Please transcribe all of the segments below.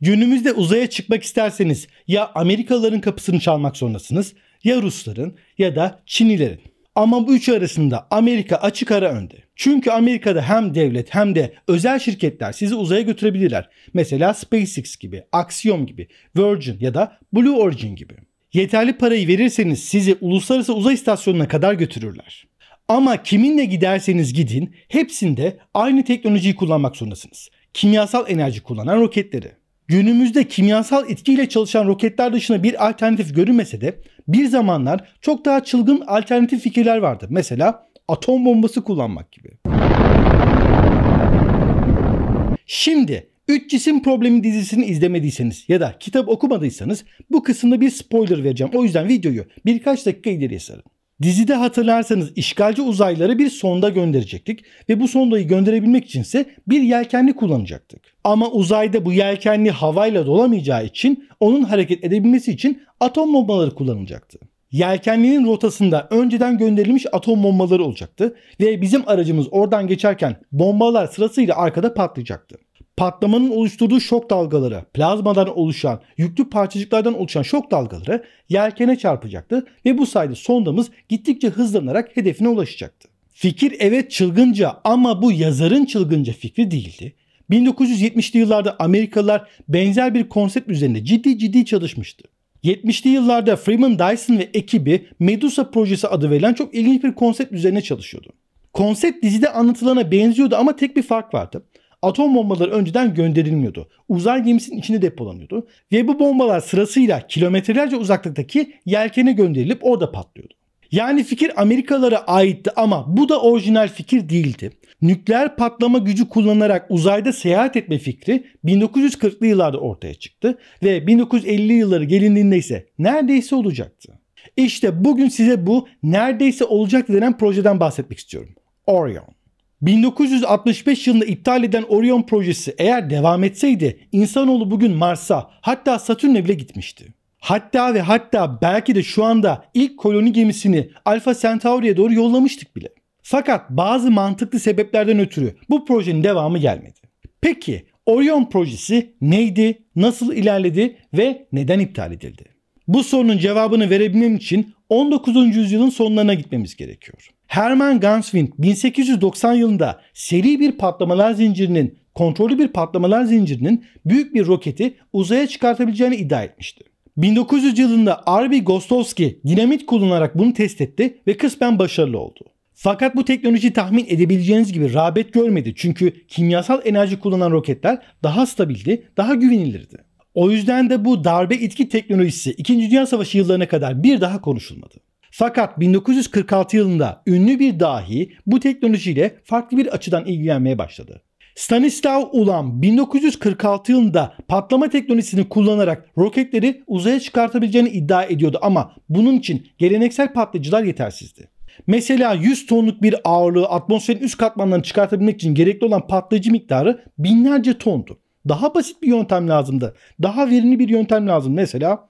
Günümüzde uzaya çıkmak isterseniz ya Amerikalıların kapısını çalmak zorundasınız ya Rusların ya da Çinlilerin. Ama bu üçü arasında Amerika açık ara önde. Çünkü Amerika'da hem devlet hem de özel şirketler sizi uzaya götürebilirler. Mesela SpaceX gibi, Axiom gibi, Virgin ya da Blue Origin gibi. Yeterli parayı verirseniz sizi uluslararası uzay istasyonuna kadar götürürler. Ama kiminle giderseniz gidin hepsinde aynı teknolojiyi kullanmak zorundasınız. Kimyasal enerji kullanan roketleri. Günümüzde kimyasal etkiyle çalışan roketler dışında bir alternatif görünmese de bir zamanlar çok daha çılgın alternatif fikirler vardı. Mesela atom bombası kullanmak gibi. Şimdi Üç Cisim Problemi dizisini izlemediyseniz ya da kitap okumadıysanız bu kısımda bir spoiler vereceğim. O yüzden videoyu birkaç dakika ileriye sarın. Dizide hatırlarsanız işgalci uzayları bir sonda gönderecektik ve bu sondayı gönderebilmek içinse bir yelkenli kullanacaktık. Ama uzayda bu yelkenli havayla dolamayacağı için onun hareket edebilmesi için atom bombaları kullanılacaktı. Yelkenlinin rotasında önceden gönderilmiş atom bombaları olacaktı ve bizim aracımız oradan geçerken bombalar sırasıyla arkada patlayacaktı patlamanın oluşturduğu şok dalgaları, plazmadan oluşan, yüklü parçacıklardan oluşan şok dalgaları yelkene çarpacaktı ve bu sayede sondamız gittikçe hızlanarak hedefine ulaşacaktı. Fikir evet çılgınca ama bu yazarın çılgınca fikri değildi. 1970'li yıllarda Amerikalılar benzer bir konsept üzerinde ciddi ciddi çalışmıştı. 70'li yıllarda Freeman Dyson ve ekibi Medusa projesi adı verilen çok ilginç bir konsept üzerine çalışıyordu. Konsept dizide anlatılana benziyordu ama tek bir fark vardı atom bombaları önceden gönderilmiyordu. Uzay gemisinin içine depolanıyordu. Ve bu bombalar sırasıyla kilometrelerce uzaklıktaki yelkene gönderilip orada patlıyordu. Yani fikir Amerikalara aitti ama bu da orijinal fikir değildi. Nükleer patlama gücü kullanarak uzayda seyahat etme fikri 1940'lı yıllarda ortaya çıktı ve 1950'li yılları gelindiğinde ise neredeyse olacaktı. İşte bugün size bu neredeyse olacak denen projeden bahsetmek istiyorum. Orion. 1965 yılında iptal eden Orion projesi eğer devam etseydi insanoğlu bugün Mars'a hatta Satürn'e bile gitmişti. Hatta ve hatta belki de şu anda ilk koloni gemisini Alpha Centauri'ye doğru yollamıştık bile. Fakat bazı mantıklı sebeplerden ötürü bu projenin devamı gelmedi. Peki Orion projesi neydi, nasıl ilerledi ve neden iptal edildi? Bu sorunun cevabını verebilmem için 19. yüzyılın sonlarına gitmemiz gerekiyor. Hermann Ganswind 1890 yılında seri bir patlamalar zincirinin, kontrollü bir patlamalar zincirinin büyük bir roketi uzaya çıkartabileceğini iddia etmişti. 1900 yılında Arby Gostowski dinamit kullanarak bunu test etti ve kısmen başarılı oldu. Fakat bu teknoloji tahmin edebileceğiniz gibi rağbet görmedi çünkü kimyasal enerji kullanan roketler daha stabildi, daha güvenilirdi. O yüzden de bu darbe itki teknolojisi 2. Dünya Savaşı yıllarına kadar bir daha konuşulmadı. Fakat 1946 yılında ünlü bir dahi bu teknolojiyle farklı bir açıdan ilgilenmeye başladı. Stanislav Ulam 1946 yılında patlama teknolojisini kullanarak roketleri uzaya çıkartabileceğini iddia ediyordu ama bunun için geleneksel patlayıcılar yetersizdi. Mesela 100 tonluk bir ağırlığı atmosferin üst katmanlarını çıkartabilmek için gerekli olan patlayıcı miktarı binlerce tondu. Daha basit bir yöntem lazımdı. Daha verimli bir yöntem lazım. Mesela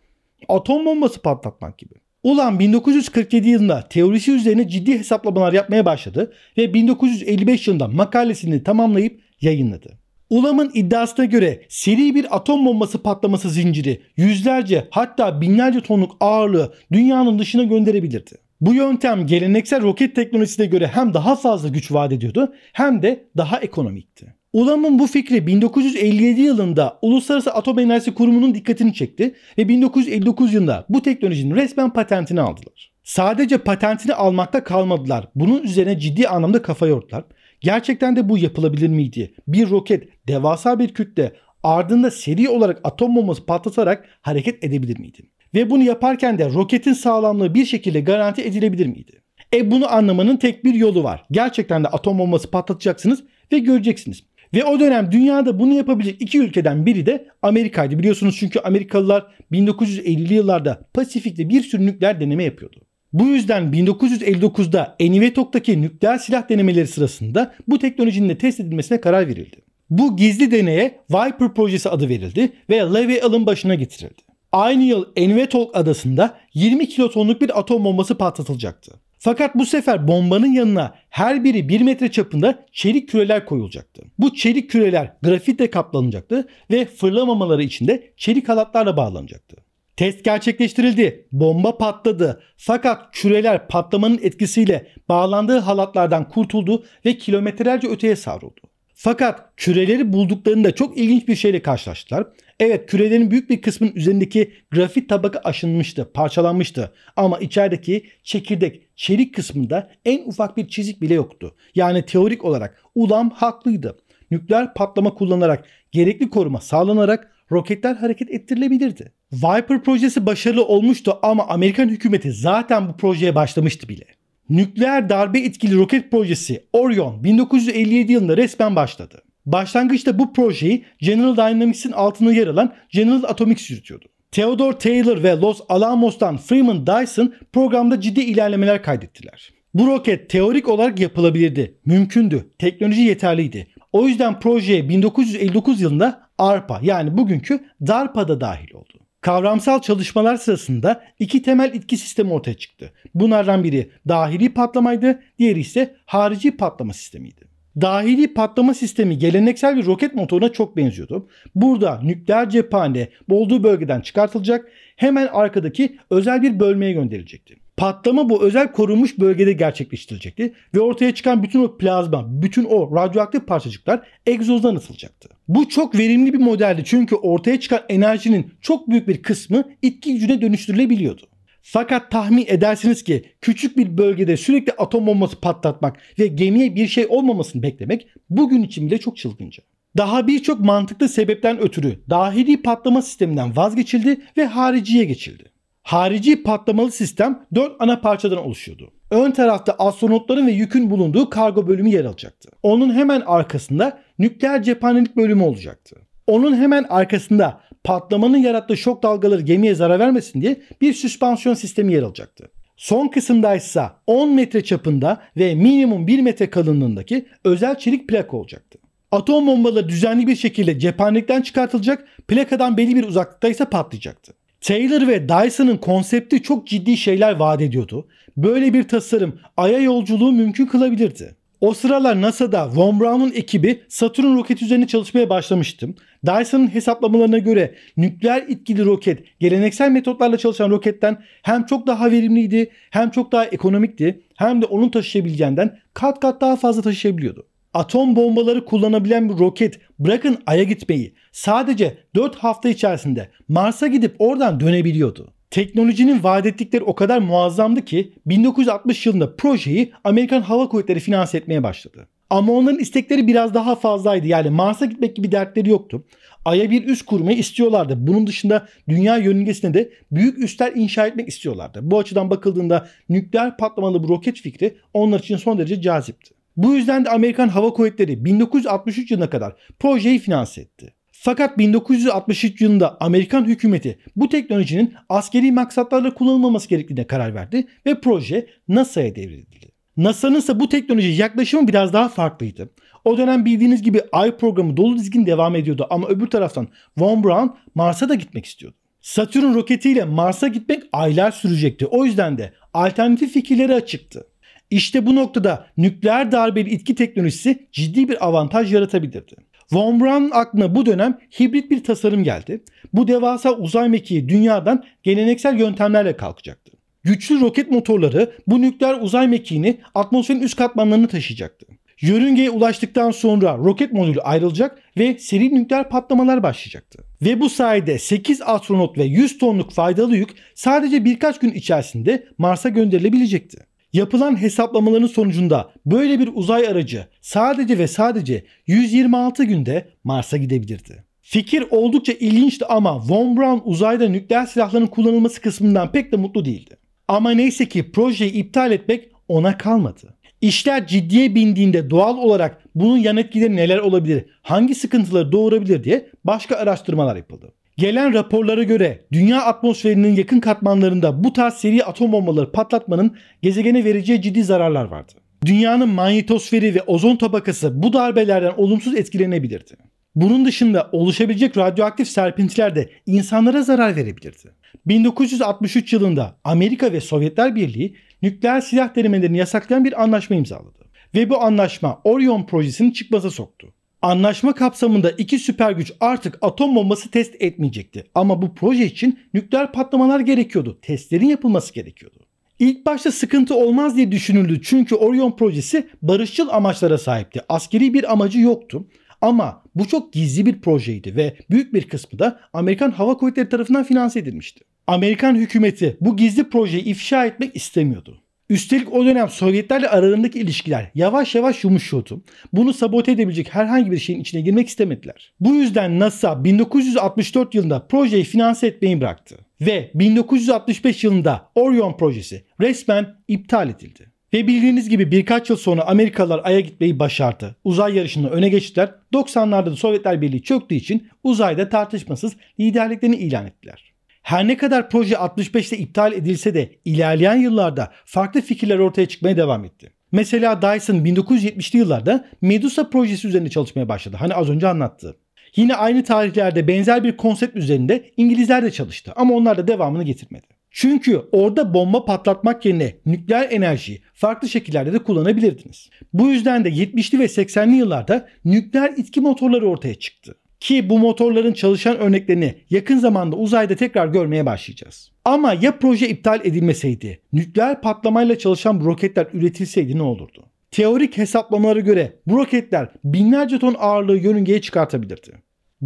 atom bombası patlatmak gibi. Ulan 1947 yılında teorisi üzerine ciddi hesaplamalar yapmaya başladı ve 1955 yılında makalesini tamamlayıp yayınladı. Ulam'ın iddiasına göre seri bir atom bombası patlaması zinciri yüzlerce hatta binlerce tonluk ağırlığı dünyanın dışına gönderebilirdi. Bu yöntem geleneksel roket teknolojisine göre hem daha fazla güç vaat ediyordu hem de daha ekonomikti. Ulam'ın bu fikri 1957 yılında Uluslararası Atom Enerjisi Kurumu'nun dikkatini çekti ve 1959 yılında bu teknolojinin resmen patentini aldılar. Sadece patentini almakta kalmadılar. Bunun üzerine ciddi anlamda kafa yordular. Gerçekten de bu yapılabilir miydi? Bir roket devasa bir kütle ardında seri olarak atom bombası patlatarak hareket edebilir miydi? Ve bunu yaparken de roketin sağlamlığı bir şekilde garanti edilebilir miydi? E bunu anlamanın tek bir yolu var. Gerçekten de atom bombası patlatacaksınız ve göreceksiniz. Ve o dönem dünyada bunu yapabilecek iki ülkeden biri de Amerika'ydı. Biliyorsunuz çünkü Amerikalılar 1950'li yıllarda Pasifik'te bir sürü nükleer deneme yapıyordu. Bu yüzden 1959'da Enivetok'taki nükleer silah denemeleri sırasında bu teknolojinin de test edilmesine karar verildi. Bu gizli deneye Viper projesi adı verildi ve Levy Allen başına getirildi. Aynı yıl Envetorg adasında 20 kilotonluk bir atom bombası patlatılacaktı. Fakat bu sefer bombanın yanına her biri 1 metre çapında çelik küreler koyulacaktı. Bu çelik küreler grafitle kaplanacaktı ve fırlamamaları için de çelik halatlarla bağlanacaktı. Test gerçekleştirildi. Bomba patladı. Fakat küreler patlamanın etkisiyle bağlandığı halatlardan kurtuldu ve kilometrelerce öteye savruldu. Fakat küreleri bulduklarında çok ilginç bir şeyle karşılaştılar. Evet kürelerin büyük bir kısmının üzerindeki grafit tabaka aşınmıştı, parçalanmıştı. Ama içerideki çekirdek, çelik kısmında en ufak bir çizik bile yoktu. Yani teorik olarak Ulam haklıydı. Nükleer patlama kullanarak gerekli koruma sağlanarak roketler hareket ettirilebilirdi. Viper projesi başarılı olmuştu ama Amerikan hükümeti zaten bu projeye başlamıştı bile nükleer darbe etkili roket projesi Orion 1957 yılında resmen başladı. Başlangıçta bu projeyi General Dynamics'in altına yer alan General Atomics yürütüyordu. Theodore Taylor ve Los Alamos'tan Freeman Dyson programda ciddi ilerlemeler kaydettiler. Bu roket teorik olarak yapılabilirdi, mümkündü, teknoloji yeterliydi. O yüzden projeye 1959 yılında ARPA yani bugünkü DARPA'da dahil oldu. Kavramsal çalışmalar sırasında iki temel itki sistemi ortaya çıktı. Bunlardan biri dahili patlamaydı, diğeri ise harici patlama sistemiydi. Dahili patlama sistemi geleneksel bir roket motoruna çok benziyordu. Burada nükleer cephane olduğu bölgeden çıkartılacak, hemen arkadaki özel bir bölmeye gönderilecekti. Patlama bu özel korunmuş bölgede gerçekleştirilecekti ve ortaya çıkan bütün o plazma, bütün o radyoaktif parçacıklar egzozdan atılacaktı. Bu çok verimli bir modeldi çünkü ortaya çıkan enerjinin çok büyük bir kısmı itki gücüne dönüştürülebiliyordu. Fakat tahmin edersiniz ki küçük bir bölgede sürekli atom bombası patlatmak ve gemiye bir şey olmamasını beklemek bugün için bile çok çılgınca. Daha birçok mantıklı sebepten ötürü dahili patlama sisteminden vazgeçildi ve hariciye geçildi. Harici patlamalı sistem 4 ana parçadan oluşuyordu. Ön tarafta astronotların ve yükün bulunduğu kargo bölümü yer alacaktı. Onun hemen arkasında nükleer cephanelik bölümü olacaktı. Onun hemen arkasında patlamanın yarattığı şok dalgaları gemiye zarar vermesin diye bir süspansiyon sistemi yer alacaktı. Son kısımda ise 10 metre çapında ve minimum 1 metre kalınlığındaki özel çelik plak olacaktı. Atom bombaları düzenli bir şekilde cephanelikten çıkartılacak, plakadan belli bir uzaklıkta ise patlayacaktı. Taylor ve Dyson'ın konsepti çok ciddi şeyler vaat ediyordu. Böyle bir tasarım Ay'a yolculuğu mümkün kılabilirdi. O sıralar NASA'da Von Braun'un ekibi Satürn roketi üzerine çalışmaya başlamıştı. Dyson'ın hesaplamalarına göre nükleer itkili roket geleneksel metotlarla çalışan roketten hem çok daha verimliydi hem çok daha ekonomikti hem de onun taşıyabileceğinden kat kat daha fazla taşıyabiliyordu atom bombaları kullanabilen bir roket bırakın Ay'a gitmeyi sadece 4 hafta içerisinde Mars'a gidip oradan dönebiliyordu. Teknolojinin vaat ettikleri o kadar muazzamdı ki 1960 yılında projeyi Amerikan Hava Kuvvetleri finanse etmeye başladı. Ama onların istekleri biraz daha fazlaydı. Yani Mars'a gitmek gibi dertleri yoktu. Ay'a bir üs kurmayı istiyorlardı. Bunun dışında dünya yörüngesine de büyük üsler inşa etmek istiyorlardı. Bu açıdan bakıldığında nükleer patlamalı bir roket fikri onlar için son derece cazipti. Bu yüzden de Amerikan Hava Kuvvetleri 1963 yılına kadar projeyi finanse etti. Fakat 1963 yılında Amerikan hükümeti bu teknolojinin askeri maksatlarla kullanılmaması gerektiğine karar verdi ve proje NASA'ya devredildi. NASA'nın ise bu teknoloji yaklaşımı biraz daha farklıydı. O dönem bildiğiniz gibi Ay programı dolu dizgin devam ediyordu ama öbür taraftan Von Braun Mars'a da gitmek istiyordu. Satürn roketiyle Mars'a gitmek aylar sürecekti. O yüzden de alternatif fikirleri açıktı. İşte bu noktada nükleer darbeli itki teknolojisi ciddi bir avantaj yaratabilirdi. Von Braun aklına bu dönem hibrit bir tasarım geldi. Bu devasa uzay mekiği dünyadan geleneksel yöntemlerle kalkacaktı. Güçlü roket motorları bu nükleer uzay mekiğini atmosferin üst katmanlarını taşıyacaktı. Yörüngeye ulaştıktan sonra roket modülü ayrılacak ve seri nükleer patlamalar başlayacaktı. Ve bu sayede 8 astronot ve 100 tonluk faydalı yük sadece birkaç gün içerisinde Mars'a gönderilebilecekti. Yapılan hesaplamaların sonucunda böyle bir uzay aracı sadece ve sadece 126 günde Mars'a gidebilirdi. Fikir oldukça ilginçti ama Von Braun uzayda nükleer silahların kullanılması kısmından pek de mutlu değildi. Ama neyse ki projeyi iptal etmek ona kalmadı. İşler ciddiye bindiğinde doğal olarak bunun yan etkileri neler olabilir, hangi sıkıntıları doğurabilir diye başka araştırmalar yapıldı. Gelen raporlara göre dünya atmosferinin yakın katmanlarında bu tarz seri atom bombaları patlatmanın gezegene vereceği ciddi zararlar vardı. Dünyanın manyetosferi ve ozon tabakası bu darbelerden olumsuz etkilenebilirdi. Bunun dışında oluşabilecek radyoaktif serpintiler de insanlara zarar verebilirdi. 1963 yılında Amerika ve Sovyetler Birliği nükleer silah denemelerini yasaklayan bir anlaşma imzaladı. Ve bu anlaşma Orion projesinin çıkmaza soktu. Anlaşma kapsamında iki süper güç artık atom bombası test etmeyecekti. Ama bu proje için nükleer patlamalar gerekiyordu. Testlerin yapılması gerekiyordu. İlk başta sıkıntı olmaz diye düşünüldü çünkü Orion projesi barışçıl amaçlara sahipti. Askeri bir amacı yoktu. Ama bu çok gizli bir projeydi ve büyük bir kısmı da Amerikan Hava Kuvvetleri tarafından finanse edilmişti. Amerikan hükümeti bu gizli projeyi ifşa etmek istemiyordu. Üstelik o dönem Sovyetlerle aralarındaki ilişkiler yavaş yavaş yumuşuyordu. Bunu sabote edebilecek herhangi bir şeyin içine girmek istemediler. Bu yüzden NASA 1964 yılında projeyi finanse etmeyi bıraktı. Ve 1965 yılında Orion projesi resmen iptal edildi. Ve bildiğiniz gibi birkaç yıl sonra Amerikalılar Ay'a gitmeyi başardı. Uzay yarışını öne geçtiler. 90'larda da Sovyetler Birliği çöktüğü için uzayda tartışmasız liderliklerini ilan ettiler. Her ne kadar proje 65'te iptal edilse de ilerleyen yıllarda farklı fikirler ortaya çıkmaya devam etti. Mesela Dyson 1970'li yıllarda Medusa projesi üzerinde çalışmaya başladı. Hani az önce anlattı. Yine aynı tarihlerde benzer bir konsept üzerinde İngilizler de çalıştı ama onlar da devamını getirmedi. Çünkü orada bomba patlatmak yerine nükleer enerjiyi farklı şekillerde de kullanabilirdiniz. Bu yüzden de 70'li ve 80'li yıllarda nükleer itki motorları ortaya çıktı. Ki bu motorların çalışan örneklerini yakın zamanda uzayda tekrar görmeye başlayacağız. Ama ya proje iptal edilmeseydi, nükleer patlamayla çalışan bu roketler üretilseydi ne olurdu? Teorik hesaplamalara göre bu roketler binlerce ton ağırlığı yörüngeye çıkartabilirdi.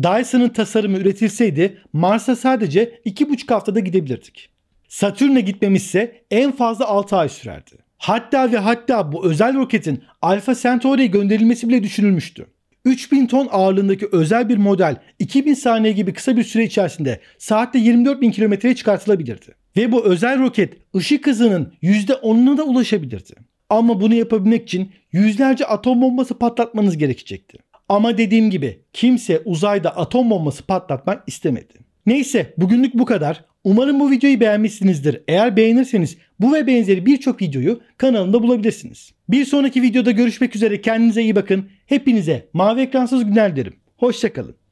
Dyson'ın tasarımı üretilseydi Mars'a sadece 2,5 haftada gidebilirdik. Satürn'e gitmemizse en fazla 6 ay sürerdi. Hatta ve hatta bu özel roketin Alpha Centauri'ye gönderilmesi bile düşünülmüştü. 3000 ton ağırlığındaki özel bir model 2000 saniye gibi kısa bir süre içerisinde saatte 24 bin kilometreye çıkartılabilirdi. Ve bu özel roket ışık hızının %10'una da ulaşabilirdi. Ama bunu yapabilmek için yüzlerce atom bombası patlatmanız gerekecekti. Ama dediğim gibi kimse uzayda atom bombası patlatmak istemedi. Neyse bugünlük bu kadar. Umarım bu videoyu beğenmişsinizdir. Eğer beğenirseniz bu ve benzeri birçok videoyu kanalımda bulabilirsiniz. Bir sonraki videoda görüşmek üzere kendinize iyi bakın. Hepinize mavi ekransız günler dilerim. Hoşçakalın.